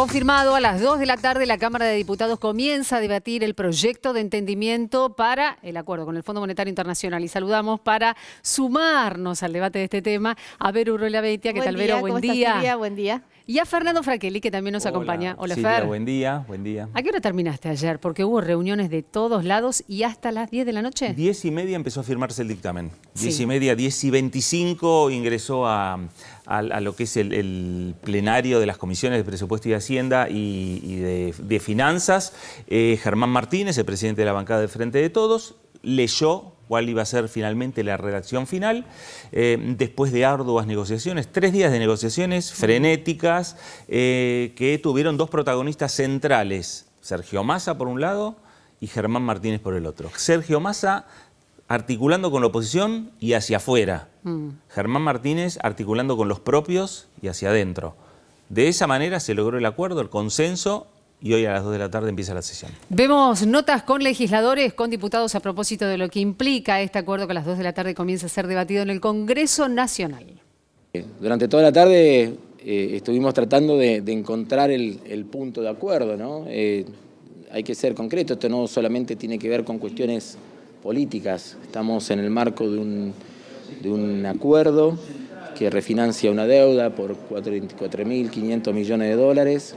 Confirmado, a las 2 de la tarde la Cámara de Diputados comienza a debatir el proyecto de entendimiento para el acuerdo con el Fondo Monetario Internacional. Y saludamos para sumarnos al debate de este tema a Vero que Beitia. ¿Qué tal, día, Buen buen día. Y a Fernando Fraquelli, que también nos acompaña. Hola, Silvia, Fer. buen día, buen día. ¿A qué hora terminaste ayer? Porque hubo reuniones de todos lados y hasta las 10 de la noche. 10 y media empezó a firmarse el dictamen. 10 y media, 10 y 25 ingresó a, lo que es el, plenario de las comisiones de presupuesto y Hacienda y, de, Finanzas. Eh, Germán Martínez, el presidente de la bancada de Frente de Todos, leyó cuál iba a ser finalmente la redacción final, eh, después de arduas negociaciones, tres días de negociaciones frenéticas eh, que tuvieron dos protagonistas centrales, Sergio Massa por un lado y Germán Martínez por el otro. Sergio Massa articulando con la oposición y hacia afuera. Mm. Germán Martínez articulando con los propios y hacia adentro. De esa manera se logró el acuerdo, el consenso y hoy a las 2 de la tarde empieza la sesión. Vemos notas con legisladores, con diputados a propósito de lo que implica este acuerdo que a las 2 de la tarde comienza a ser debatido en el Congreso Nacional. Eh, durante toda la tarde eh, estuvimos tratando de, encontrar el, punto de acuerdo, eh, hay que ser concreto, esto no solamente tiene que ver con cuestiones políticas, estamos en el marco de un, de un acuerdo que refinancia una deuda por 4.500 millones de dólares,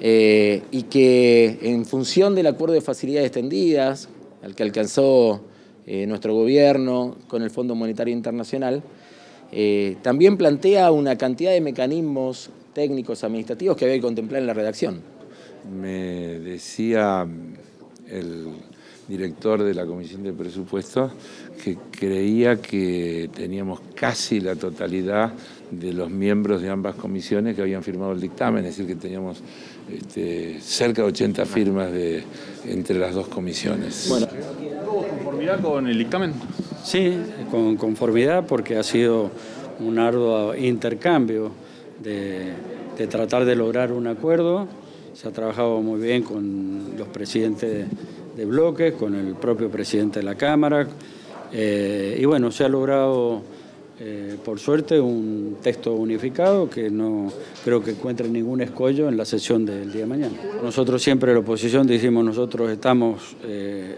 eh, y que en función del acuerdo de facilidades extendidas, al que alcanzó eh, nuestro gobierno con el Fondo Monetario Internacional, eh, también plantea una cantidad de mecanismos técnicos administrativos que había que contemplar en la redacción. Me decía el director de la Comisión de Presupuestos, que creía que teníamos casi la totalidad de los miembros de ambas comisiones que habían firmado el dictamen, es decir, que teníamos este, cerca de 80 firmas de, entre las dos comisiones. Bueno, conformidad con el dictamen? Sí, con conformidad porque ha sido un arduo intercambio de tratar de lograr un acuerdo. Se ha trabajado muy bien con los presidentes de bloques, con el propio presidente de la Cámara. Eh, y bueno, se ha logrado, eh, por suerte, un texto unificado que no creo que encuentre ningún escollo en la sesión del día de mañana. Nosotros siempre, la oposición, decimos, nosotros estamos, eh,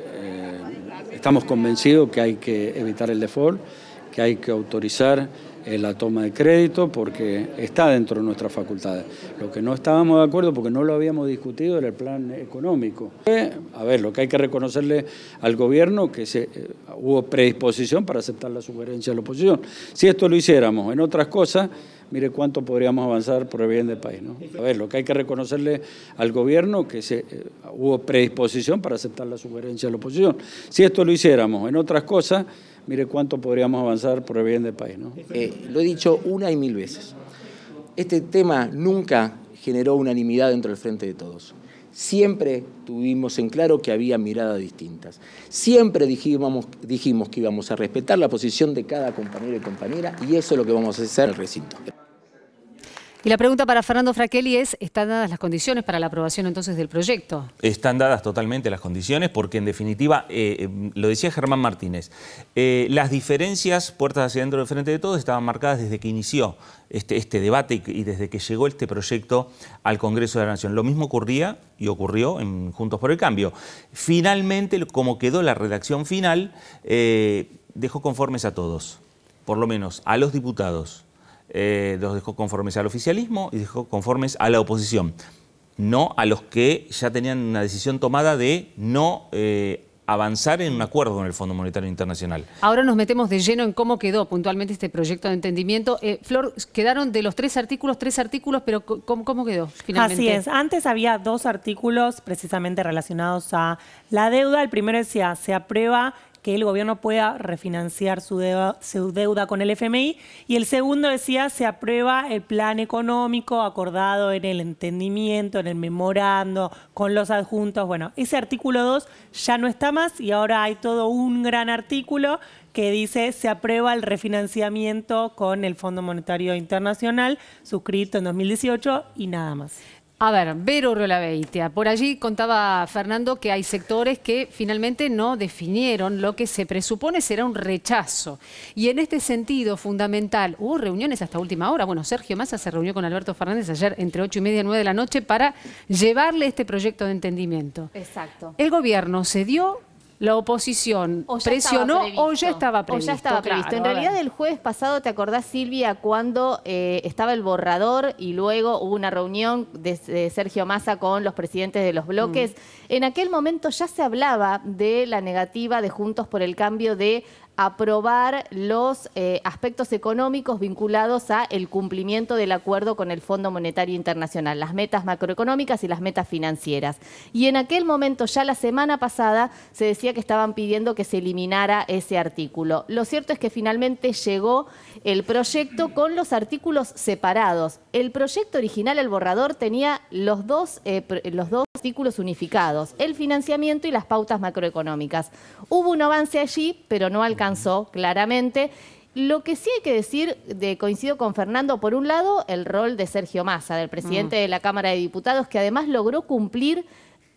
estamos convencidos que hay que evitar el default, que hay que autorizar la toma de crédito porque está dentro de nuestras facultades. Lo que no estábamos de acuerdo porque no lo habíamos discutido era el plan económico. Eh, a ver, lo que hay que reconocerle al gobierno que se, eh, hubo predisposición para aceptar la sugerencia de la oposición. Si esto lo hiciéramos en otras cosas, mire cuánto podríamos avanzar por el bien del país. A ver, lo que hay que reconocerle al gobierno que se, eh, hubo predisposición para aceptar la sugerencia de la oposición. Si esto lo hiciéramos en otras cosas, mire cuánto podríamos avanzar por el bien del país. ¿no? Eh, lo he dicho una y mil veces. Este tema nunca generó unanimidad dentro del Frente de Todos. Siempre tuvimos en claro que había miradas distintas. Siempre dijimos, dijimos que íbamos a respetar la posición de cada compañero y compañera y eso es lo que vamos a hacer en el recinto. Y la pregunta para Fernando Fraquelli es, ¿están dadas las condiciones para la aprobación entonces del proyecto? Están dadas totalmente las condiciones porque en definitiva, eh, eh, lo decía Germán Martínez, eh, las diferencias puertas hacia dentro del frente de todos estaban marcadas desde que inició este, este debate y, desde que llegó este proyecto al Congreso de la Nación. Lo mismo ocurría y ocurrió en Juntos por el Cambio. Finalmente, como quedó la redacción final, dejó conformes a todos, por lo menos a los diputados eh, los dejó conformes al oficialismo y dejó conformes a la oposición. No a los que ya tenían una decisión tomada de no eh, avanzar en un acuerdo con el Fondo Monetario Internacional. Ahora nos metemos de lleno en cómo quedó puntualmente este proyecto de entendimiento. Eh, Flor, quedaron de los tres artículos, tres artículos, pero ¿cómo, quedó finalmente? Así es. Antes había dos artículos precisamente relacionados a la deuda. El primero decía, se aprueba que el gobierno pueda refinanciar su deuda, con el FMI. Y el segundo decía, se aprueba el plan económico acordado en el entendimiento, en el memorando, con los adjuntos. Bueno, ese artículo 2 ya no está más y ahora hay todo un gran artículo que dice se aprueba el refinanciamiento con el Fondo Monetario Internacional suscrito en 2018 y nada más. A ver, Vero Rolaveitia, por allí contaba Fernando que hay sectores que finalmente no definieron lo que se presupone será un rechazo. Y en este sentido fundamental, hubo reuniones hasta última hora. Bueno, Sergio Massa se reunió con Alberto Fernández ayer entre 8 y media y 9 de la noche para llevarle este proyecto de entendimiento. Exacto. El gobierno se dio la oposición presionó o ya estaba previsto. O ya estaba previsto. en realidad el jueves pasado, ¿te acordás Silvia cuando eh, estaba el borrador y luego hubo una reunión de, Sergio Massa con los presidentes de los bloques? Mm. En aquel momento ya se hablaba de la negativa de Juntos por el Cambio de aprobar los eh, aspectos económicos vinculados a el cumplimiento del acuerdo con el Fondo Monetario Internacional, las metas macroeconómicas y las metas financieras. Y en aquel momento, ya la semana pasada, se decía que estaban pidiendo que se eliminara ese artículo. Lo cierto es que finalmente llegó el proyecto con los artículos separados. El proyecto original, el borrador, tenía los dos, eh, los dos artículos unificados, el financiamiento y las pautas macroeconómicas. Hubo un avance allí, pero no alcanzó claramente. Lo que sí hay que decir, de, coincido con Fernando, por un lado, el rol de Sergio Massa, del presidente mm. de la Cámara de Diputados, que además logró cumplir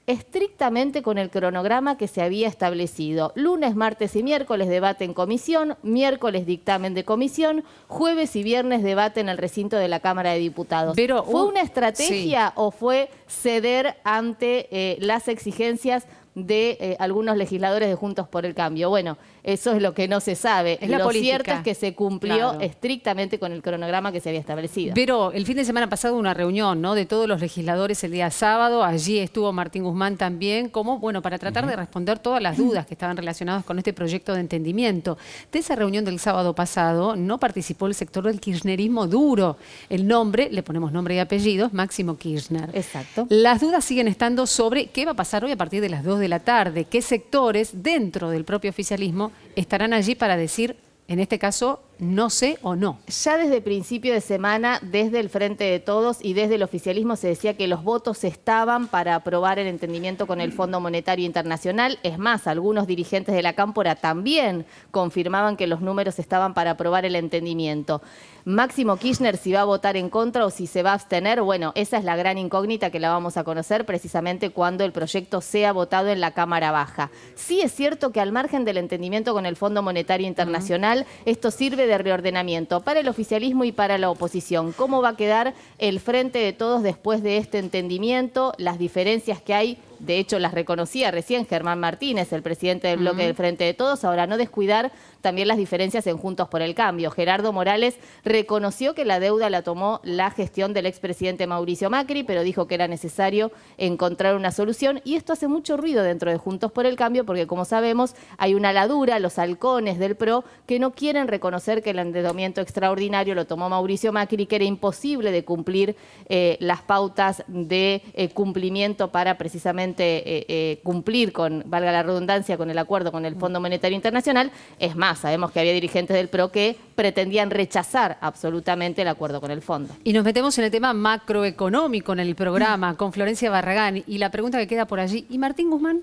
estrictamente con el cronograma que se había establecido. Lunes, martes y miércoles debate en comisión, miércoles dictamen de comisión, jueves y viernes debate en el recinto de la Cámara de Diputados. Pero, ¿Fue una estrategia o fue ceder ante eh, las exigencias de eh, algunos legisladores de Juntos por el Cambio. Bueno, eso es lo que no se sabe. lo cierto es que se cumplió estrictamente con el cronograma que se había establecido. Pero el fin de semana pasado una reunión ¿no? de todos los legisladores el día sábado, allí estuvo Martín Guzmán también, como bueno, para tratar de responder todas las dudas que estaban relacionadas con este proyecto de entendimiento. De esa reunión del sábado pasado no participó el sector del kirchnerismo duro. El nombre, le ponemos nombre y apellidos, Máximo Kirchner. Exacto. Las dudas siguen estando sobre qué va a pasar hoy a partir de las 2 de la tarde, qué sectores dentro del propio oficialismo estarán allí para decir, en este caso, no sé o no. Ya desde principio de semana, desde el Frente de Todos y desde el oficialismo se decía que los votos estaban para aprobar el entendimiento con el Fondo Monetario Internacional. Es más, algunos dirigentes de la Cámpora también confirmaban que los números estaban para aprobar el entendimiento. Máximo Kirchner si va a votar en contra o si se va a abstener, bueno, esa es la gran incógnita que la vamos a conocer precisamente cuando el proyecto sea votado en la Cámara Baja. Sí es cierto que al margen del entendimiento con el Fondo Monetario Internacional, esto sirve de de reordenamiento para el oficialismo y para la oposición. ¿Cómo va a quedar el frente de todos después de este entendimiento, las diferencias que hay de hecho las reconocía recién Germán Martínez, el presidente del bloque del Frente de Todos, ahora no descuidar también las diferencias en Juntos por el Cambio. Gerardo Morales reconoció que la deuda la tomó la gestión del expresidente Mauricio Macri, pero dijo que era necesario encontrar una solución y esto hace mucho ruido dentro de Juntos por el Cambio porque como sabemos hay una ladura, los halcones del PRO que no quieren reconocer que el endeudamiento extraordinario lo tomó Mauricio Macri, que era imposible de cumplir eh, las pautas de eh, cumplimiento para precisamente eh, eh, cumplir con, valga la redundancia, con el acuerdo con el Fondo Monetario Internacional. Es más, sabemos que había dirigentes del PRO que pretendían rechazar absolutamente el acuerdo con el fondo. Y nos metemos en el tema macroeconómico en el programa con Florencia Barragán y la pregunta que queda por allí, ¿y Martín Guzmán?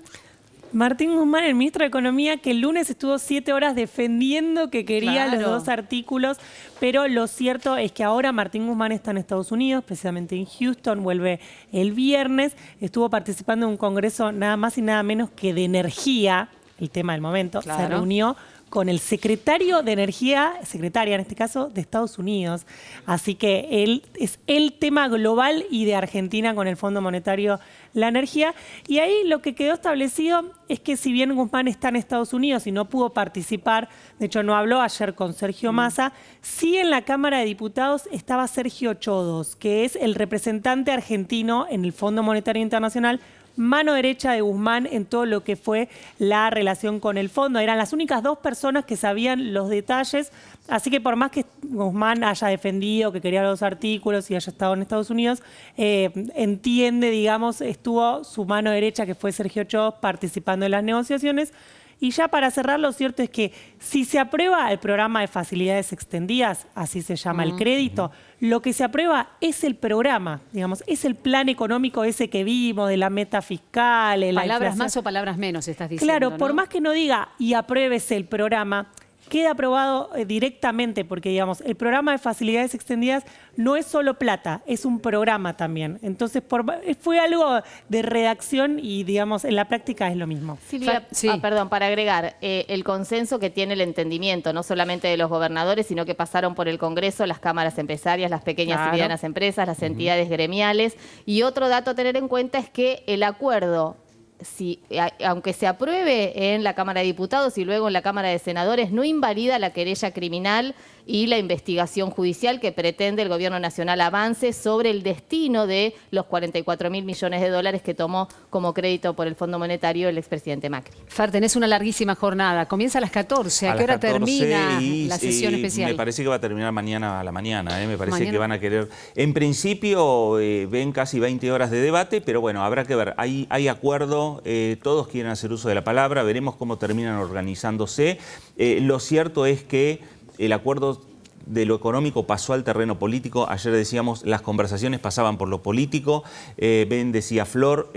Martín Guzmán, el ministro de Economía, que el lunes estuvo siete horas defendiendo que quería los dos artículos, pero lo cierto es que ahora Martín Guzmán está en Estados Unidos, precisamente en Houston, vuelve el viernes, estuvo participando en un congreso nada más y nada menos que de energía, el tema del momento, se reunió con el secretario de Energía, secretaria en este caso, de Estados Unidos. Así que él es el tema global y de Argentina con el Fondo Monetario la energía. Y ahí lo que quedó establecido es que si bien Guzmán está en Estados Unidos y no pudo participar, de hecho no habló ayer con Sergio mm. Massa, sí en la Cámara de Diputados estaba Sergio Chodos, que es el representante argentino en el Fondo Monetario Internacional mano derecha de Guzmán en todo lo que fue la relación con el fondo. Eran las únicas dos personas que sabían los detalles, así que por más que Guzmán haya defendido que quería los artículos y haya estado en Estados Unidos, eh, entiende, digamos, estuvo su mano derecha, que fue Sergio Chos, participando en las negociaciones. Y ya para cerrar, lo cierto es que si se aprueba el programa de facilidades extendidas, así se llama el mm. crédito, lo que se aprueba es el programa, digamos, es el plan económico ese que vimos, de la meta fiscal. palabras más o palabras menos estás diciendo. Claro, por más que no diga y apruebes el programa, queda aprobado eh, directamente, porque digamos, el programa de facilidades extendidas no es solo plata, es un programa también. Entonces, eh, fue algo de redacción y, digamos, en la práctica es lo mismo. Silvia, sí. Ah, perdón, para agregar, eh, el consenso que tiene el entendimiento, no solamente de los gobernadores, sino que pasaron por el Congreso, las cámaras empresarias, las pequeñas y medianas empresas, las entidades gremiales. Y otro dato a tener en cuenta es que el acuerdo si, aunque se apruebe en la Cámara de Diputados y luego en la Cámara de Senadores, no invalida la querella criminal y la investigación judicial que pretende el Gobierno Nacional avance sobre el destino de los 44 mil millones de dólares que tomó como crédito por el Fondo Monetario el expresidente Macri. Far, tenés una larguísima jornada. Comienza a las 14. ¿A, qué hora termina la sesión especial? Me parece que va a terminar mañana a la mañana. ¿eh? Me parece que van a querer... En principio eh, ven casi 20 horas de debate, pero bueno, habrá que ver. Hay, hay acuerdo eh, todos quieren hacer uso de la palabra, veremos cómo terminan organizándose. Eh, lo cierto es que el acuerdo de lo económico pasó al terreno político. Ayer decíamos, las conversaciones pasaban por lo político. Eh, ben decía Flor,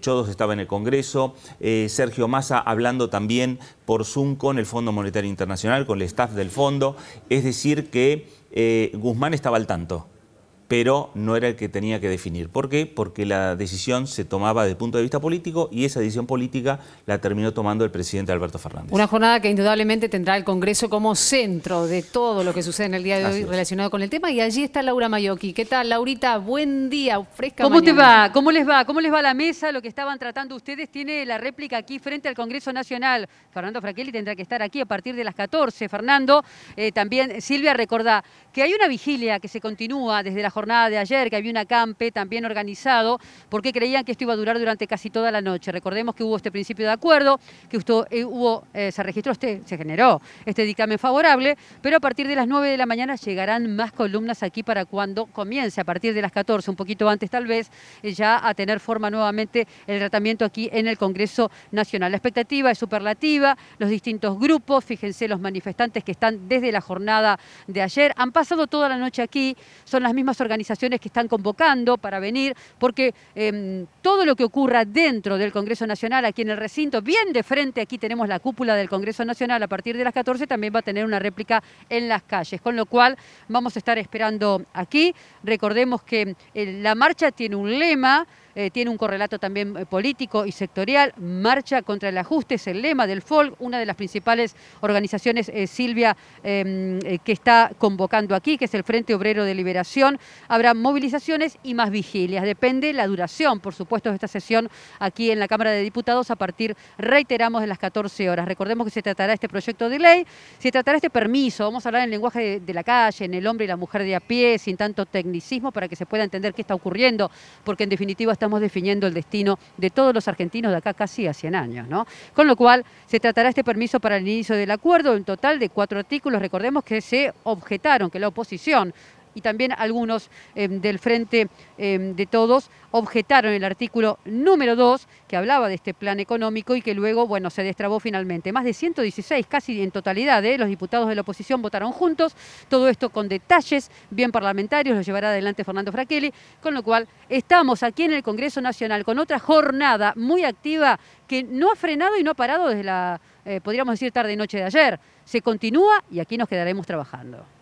Chodos estaba en el Congreso, Sergio Massa hablando también por Zoom con el Fondo Monetario Internacional, con el staff del fondo. Es decir que Guzmán estaba al tanto pero no era el que tenía que definir. ¿Por qué? Porque la decisión se tomaba desde el punto de vista político y esa decisión política la terminó tomando el presidente Alberto Fernández. Una jornada que indudablemente tendrá el Congreso como centro de todo lo que sucede en el día de hoy relacionado con el tema y allí está Laura Mayoki. ¿Qué tal, Laurita? Buen día, fresca ¿Cómo te va? ¿Cómo les va? ¿Cómo les va la mesa? Lo que estaban tratando ustedes tiene la réplica aquí frente al Congreso Nacional. Fernando Fraquelli tendrá que estar aquí a partir de las 14. Fernando, eh, también Silvia recordá que hay una vigilia que se continúa desde la jornada jornada de ayer, que había un acampe también organizado, porque creían que esto iba a durar durante casi toda la noche. Recordemos que hubo este principio de acuerdo, que eh, hubo, eh, se registró, este, se generó este dictamen favorable, pero a partir de las 9 de la mañana llegarán más columnas aquí para cuando comience, a partir de las 14, un poquito antes tal vez, eh, ya a tener forma nuevamente el tratamiento aquí en el Congreso Nacional. La expectativa es superlativa, los distintos grupos, fíjense los manifestantes que están desde la jornada de ayer, han pasado toda la noche aquí, son las mismas organizaciones organizaciones que están convocando para venir, porque em, todo lo que ocurra dentro del Congreso Nacional, aquí en el recinto, bien de frente, aquí tenemos la cúpula del Congreso Nacional, a partir de las 14 también va a tener una réplica en las calles, con lo cual vamos a estar esperando aquí. Recordemos que eh, la marcha tiene un lema, eh, tiene un correlato también eh, político y sectorial. Marcha contra el ajuste es el lema del FOLC, una de las principales organizaciones, eh, Silvia, em, que está convocando aquí, que es el Frente Obrero de Liberación. Habrá movilizaciones y más vigilias. Depende la duración, por supuesto, de esta sesión aquí en la Cámara de Diputados a partir, reiteramos, de las 14 horas. Recordemos que se tratará este proyecto de ley, se tratará este permiso, vamos a hablar en lenguaje de, la calle, en el hombre y la mujer de a pie, sin tanto tecnicismo, para que se pueda entender qué está ocurriendo, porque en definitiva estamos estamos definiendo el destino de todos los argentinos de acá casi a 100 años. ¿no? Con lo cual, se tratará este permiso para el inicio del acuerdo, un total de cuatro artículos. Recordemos que se objetaron, que la oposición y también algunos eh, del Frente eh, de Todos objetaron el artículo número 2 que hablaba de este plan económico y que luego, bueno, se destrabó finalmente. Más de 116, casi en totalidad, eh, los diputados de la oposición votaron juntos, todo esto con detalles bien parlamentarios, lo llevará adelante Fernando Fraquelli, con lo cual estamos aquí en el Congreso Nacional con otra jornada muy activa que no ha frenado y no ha parado desde la, podríamos decir, tarde-noche de ayer. Se continúa y aquí nos quedaremos trabajando.